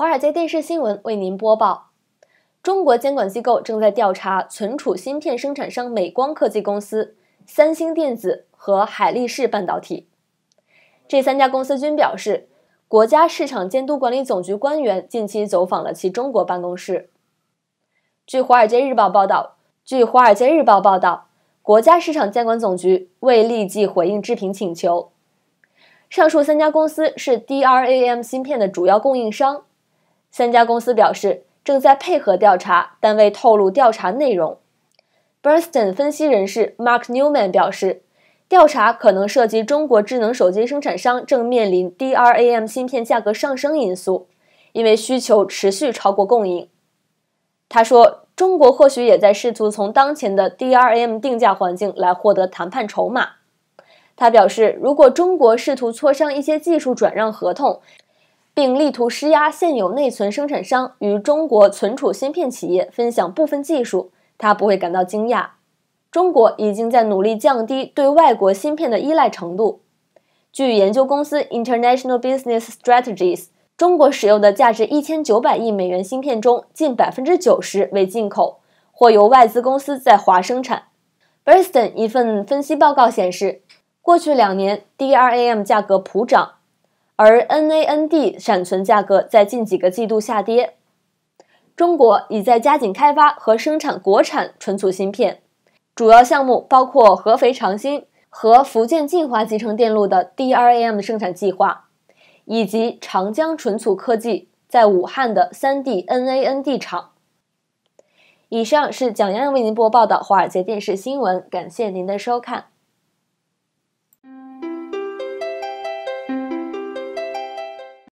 华尔街电视新闻为您播报：中国监管机构正在调查存储芯片生产商美光科技公司、三星电子和海力士半导体。这三家公司均表示，国家市场监督管理总局官员近期走访了其中国办公室。据《华尔街日报》报道，据《华尔街日报》报道，国家市场监管总局未立即回应置评请求。上述三家公司是 DRAM 芯片的主要供应商。三家公司表示正在配合调查，但未透露调查内容。Berston 分析人士 Mark Newman 表示，调查可能涉及中国智能手机生产商正面临 DRAM 芯片价格上升因素，因为需求持续超过供应。他说，中国或许也在试图从当前的 DRAM 定价环境来获得谈判筹码。他表示，如果中国试图磋商一些技术转让合同。并力图施压现有内存生产商与中国存储芯片企业分享部分技术，他不会感到惊讶。中国已经在努力降低对外国芯片的依赖程度。据研究公司 International Business Strategies，中国使用的价值一千九百亿美元芯片中，近百分之九十为进口或由外资公司在华生产。Birston 一份分析报告显示，过去两年 DRAM 价格普涨。而 NAND 闪存价格在近几个季度下跌，中国已在加紧开发和生产国产存储芯片，主要项目包括合肥长兴和福建晋华集成电路的 DRAM 生产计划，以及长江存储科技在武汉的 3D NAND 厂。以上是蒋洋洋为您播报的华尔街电视新闻，感谢您的收看。